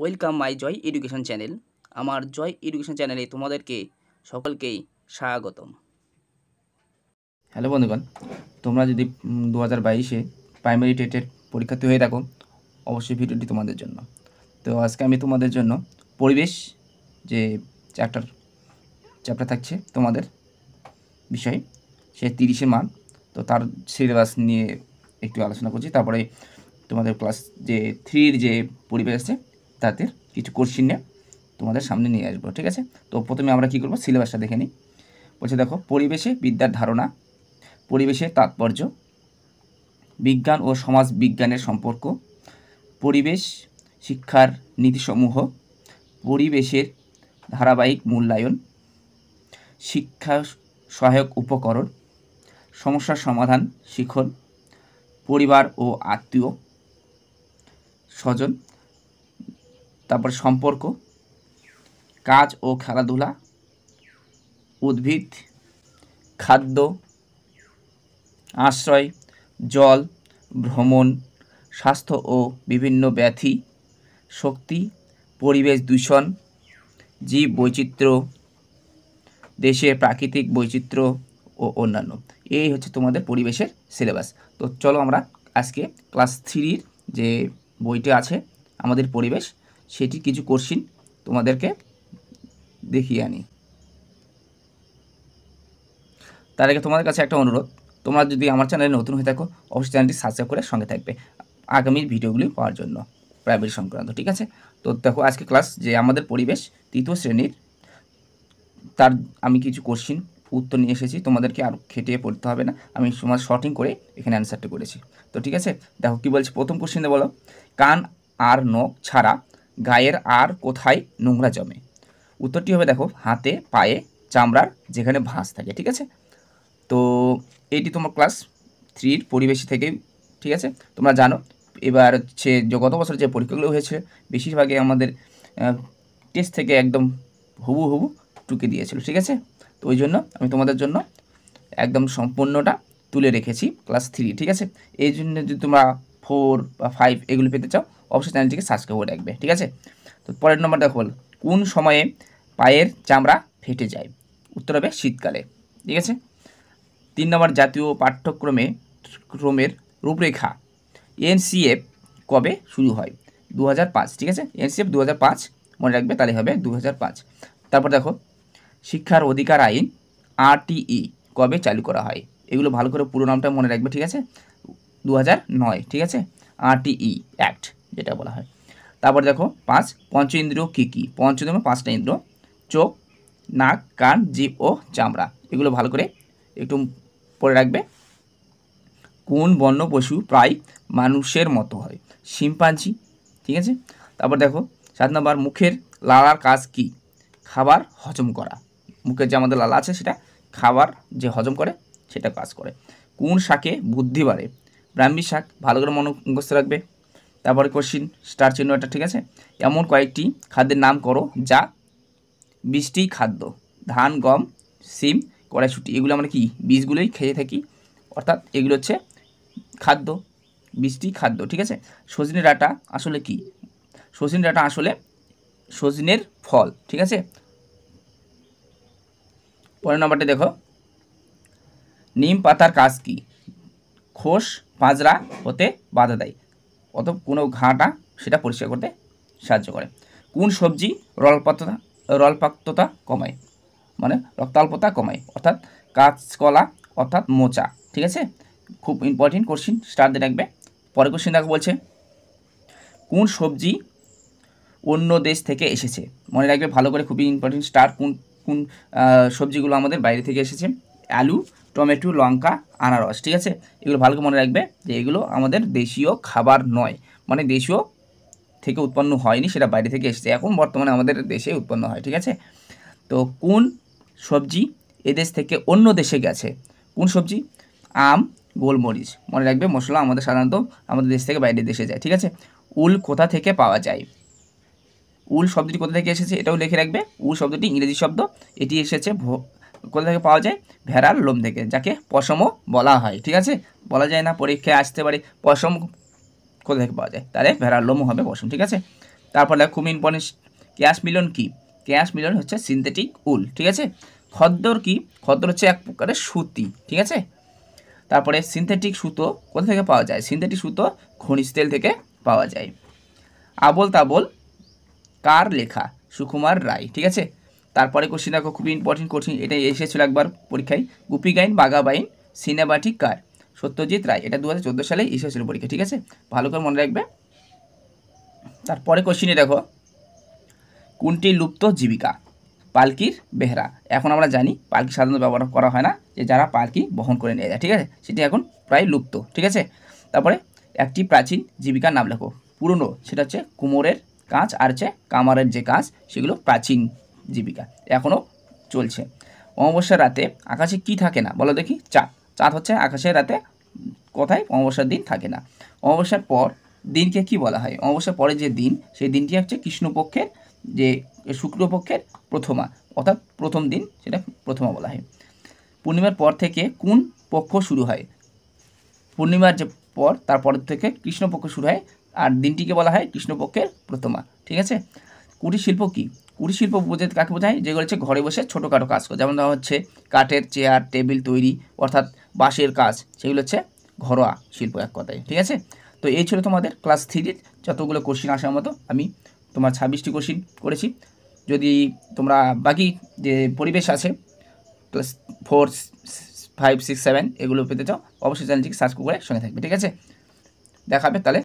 welcome my Joy education channel আমার Joy education চ্যানেলে তোমাদেরকে সকলকেই স্বাগতম হ্যালো বন্ধুগণ তোমরা যদি দু হাজার বাইশে প্রাইমারি টেটের পরীক্ষার্থী হয়ে থাকো অবশ্যই ভিডিওটি তোমাদের জন্য তো আজকে আমি তোমাদের জন্য পরিবেশ যে চ্যাপ্টার চ্যাপ্টার থাকছে তোমাদের বিষয় সে তিরিশে মান তো তার সিলেবাস নিয়ে একটু আলোচনা করছি তারপরে তোমাদের ক্লাস যে থ্রির যে পরিবেশ আছে তাদের কিছু কোশ্চিন নিয়ে তোমাদের সামনে নিয়ে আসবো ঠিক আছে তো প্রথমে আমরা কি করবো সিলেবাসটা দেখে নিই বলছে দেখো পরিবেশে বিদ্যার ধারণা পরিবেশের তাৎপর্য বিজ্ঞান ও সমাজ বিজ্ঞানের সম্পর্ক পরিবেশ শিক্ষার নীতিসমূহ পরিবেশের ধারাবাহিক মূল্যায়ন শিক্ষা সহায়ক উপকরণ সমস্যার সমাধান শিখন পরিবার ও আত্মীয় স্বজন তারপর সম্পর্ক কাজ ও খেলাধুলা উদ্ভিদ খাদ্য আশ্রয় জল ভ্রমণ স্বাস্থ্য ও বিভিন্ন ব্যাধি শক্তি পরিবেশ দূষণ জীব বৈচিত্র্য দেশের প্রাকৃতিক বৈচিত্র্য ও অন্যান্য এই হচ্ছে তোমাদের পরিবেশের সিলেবাস তো চলো আমরা আজকে ক্লাস থ্রির যে বইটা আছে আমাদের পরিবেশ সেটি কিছু কোশ্চিন তোমাদেরকে দেখিয়ে আনি তার আগে তোমাদের কাছে একটা অনুরোধ তোমরা যদি আমার চ্যানেলে নতুন হয়ে থাকো অবশ্যই চ্যানেলটি সাবস্ক্রাইব করে সঙ্গে থাকবে আগামীর ভিডিওগুলি পাওয়ার জন্য প্রাইভেট সংক্রান্ত ঠিক আছে তো দেখো আজকে ক্লাস যে আমাদের পরিবেশ তৃতীয় শ্রেণীর তার আমি কিছু কোশ্চিন উত্তর নিয়ে এসেছি তোমাদেরকে আর খেটিয়ে পড়তে হবে না আমি সময় শর্টিং করে এখানে অ্যান্সারটা করেছি তো ঠিক আছে দেখো কি বলছি প্রথম কোশ্চিনে বলো কান আর নখ ছাড়া গায়ের আর কোথায় নোংরা জমে উত্তরটি হবে দেখো হাতে পায়ে চামড়ার যেখানে ভাঁজ থাকে ঠিক আছে তো এইটি তোমার ক্লাস থ্রির পরিবেশি থেকে ঠিক আছে তোমরা জানো এবার হচ্ছে যে গত বছর যে পরীক্ষাগুলো হয়েছে বেশিরভাগে আমাদের টেস্ট থেকে একদম হুবু হুবু টুকে দিয়েছিল ঠিক আছে তো ওই জন্য আমি তোমাদের জন্য একদম সম্পূর্ণটা তুলে রেখেছি ক্লাস থ্রি ঠিক আছে এই জন্য যদি তোমরা ফোর বা ফাইভ এগুলো পেতে চাও অবশ্যই চ্যানেলটিকে সাবস্ক্রাইব করে রাখবে ঠিক আছে তো পরের নম্বর দেখো কোন সময়ে পায়ের চামড়া ফেটে যায় উত্তর হবে শীতকালে ঠিক আছে তিন নম্বর জাতীয় পাঠ্যক্রমে ক্রমের রূপরেখা এনসিএফ কবে শুরু হয় দু ঠিক আছে এনসিএফ দু মনে রাখবে তাহলে হবে দু তারপর দেখো শিক্ষার অধিকার আইন আরটিই কবে চালু করা হয় এগুলো ভালো করে পুরো নামটা মনে রাখবে ঠিক আছে দু ঠিক আছে আরটিই অ্যাক্ট যেটা বলা হয় তারপর দেখো পাঁচ পঞ্চ ইন্দ্রিয় কী কী পঞ্চ ইন্দ্র মানে পাঁচটা ইন্দ্র চোখ নাক কান জীব ও চামড়া এগুলো ভালো করে একটু পড়ে রাখবে কোন বন্য পশু প্রায় মানুষের মতো হয় শিম্পাঞ্জি ঠিক আছে তারপর দেখো সাত নম্বর মুখের লালার কাজ কি খাবার হজম করা মুখের যে আমাদের লালা আছে সেটা খাবার যে হজম করে সেটা কাজ করে কোন শাকে বুদ্ধি বাড়ে ব্রাহ্মী শাক ভালো করে মন মুখস্থ রাখবে তারপরে কোশ্চিন স্টার চিহ্ন এটা ঠিক আছে এমন কয়েকটি খাদ্যের নাম করো যা বৃষ্টি খাদ্য ধান গম সিম কড়াইশুটি এগুলো আমরা কি বীজগুলোই খেয়ে থাকি অর্থাৎ এগুলো হচ্ছে খাদ্য বৃষ্টি খাদ্য ঠিক আছে সজনে ডাটা আসলে কি সজনে ডাটা আসলে সজনের ফল ঠিক আছে পরের নম্বরটা দেখো নিম পাতার কাজ কি খোস পাঁজরা হতে বাধা দেয় অত কোনো ঘাটা সেটা পরিষ্কার করতে সাহায্য করে কোন সবজি রলপাততা রলপাক্ততা কমায় মানে রক্তাল্পতা কমায় অর্থাৎ কাঁচকলা অর্থাৎ মোচা ঠিক আছে খুব ইম্পর্টেন্ট কোশ্চিন স্টার দিয়ে রাখবে পরে কোশ্চিন দেখো বলছে কোন সবজি অন্য দেশ থেকে এসেছে মনে রাখবে ভালো করে খুবই ইম্পর্টেন্ট স্টার কোন কোন সবজিগুলো আমাদের বাইরে থেকে এসেছে আলু টমেটো লঙ্কা আনারস ঠিক আছে এগুলো ভালো করে মনে রাখবে যে এগুলো আমাদের দেশীয় খাবার নয় মানে দেশীয় থেকে উৎপন্ন হয়নি সেটা বাইরে থেকে এসেছে এখন বর্তমানে আমাদের দেশে উৎপন্ন হয় ঠিক আছে তো কোন সবজি এদেশ থেকে অন্য দেশে গেছে কোন সবজি আম গোলমরিচ মনে রাখবে মশলা আমাদের সাধারণত আমাদের দেশ থেকে বাইরে দেশে যায় ঠিক আছে উল কোথা থেকে পাওয়া যায় উল শব্দটি কোথা থেকে এসেছে এটাও লিখে রাখবে উল শব্দটি ইংরেজি শব্দ এটি এসেছে কোথা থেকে পাওয়া যায় ভেড়ার লোম থেকে যাকে পশমও বলা হয় ঠিক আছে বলা যায় না পরীক্ষায় আসতে পারে পশম কোথা থেকে পাওয়া যায় তাহলে ভেড়ার লোমও হবে পশম ঠিক আছে তারপরে খুব ইম্পর্টেন্ট ক্যাশ মিলন কী ক্যাশ মিলন হচ্ছে সিনথেটিক উল ঠিক আছে খদ্দর কি খদ্দর হচ্ছে এক প্রকারের সুতি ঠিক আছে তারপরে সিনথেটিক সুতো কোথা থেকে পাওয়া যায় সিনথেটিক সুতো খনিজ তেল থেকে পাওয়া যায় আবল তাবল কার লেখা সুকুমার রায় ঠিক আছে তারপরে কোশ্চিন দেখো খুবই ইম্পর্টেন্ট কোশ্চিন এটা এসেছিল একবার পরীক্ষায় গুপি গাইন বাঘা বাইন সিনেমাটি কার সত্যজিৎ রায় এটা দু হাজার সালে এসেছিল পরীক্ষা ঠিক আছে ভালো করে মনে রাখবে তারপরে কোশ্চিনে দেখো কোনটি লুপ্ত জীবিকা পালকির বেহরা এখন আমরা জানি পালকি সাধারণত ব্যবহার করা হয় না যে যারা পালকি বহন করে নিয়ে যায় ঠিক আছে সেটি এখন প্রায় লুপ্ত ঠিক আছে তারপরে একটি প্রাচীন জীবিকার নাম লেখো পুরনো সেটা হচ্ছে কুমোরের কাঁচ আর হচ্ছে কামারের যে কাঁচ সেগুলো প্রাচীন জীবিকা এখনও চলছে অমাবস্যার রাতে আকাশে কি থাকে না বলো দেখি চাঁদ চাঁদ হচ্ছে আকাশের রাতে কোথায় অমাবস্যার দিন থাকে না অমাবস্যার পর দিনকে কি বলা হয় অমাবস্যার পরে যে দিন সেই দিনটি হচ্ছে কৃষ্ণপক্ষের যে শুক্লপক্ষের প্রথমা অর্থাৎ প্রথম দিন সেটা প্রথমা বলা হয় পূর্ণিমার পর থেকে কোন পক্ষ শুরু হয় পূর্ণিমার যে পর তারপর থেকে কৃষ্ণপক্ষ শুরু হয় আর দিনটিকে বলা হয় কৃষ্ণপক্ষের প্রথমা ঠিক আছে কুটির শিল্প কী শিল্প প্রজেক্ট কাকে বোঝায় যেগুলো হচ্ছে ঘরে বসে ছোটোখাটো কাজ করে যেমন হচ্ছে কাঠের চেয়ার টেবিল তৈরি অর্থাৎ বাঁশের কাজ সেগুলো হচ্ছে ঘরোয়া শিল্প এক কথায় ঠিক আছে তো এই ছিল তোমাদের ক্লাস থ্রির যতগুলো কোশ্চিন আসার মতো আমি তোমার ছাব্বিশটি কোশ্চিন করেছি যদি তোমরা বাকি যে পরিবেশ আছে class four five six seven এগুলো পেতে চাও অবশ্যই চ্যানেলটিকে সাবস্ক্রাইব করে সঙ্গে থাকবে ঠিক আছে দেখাবে তাহলে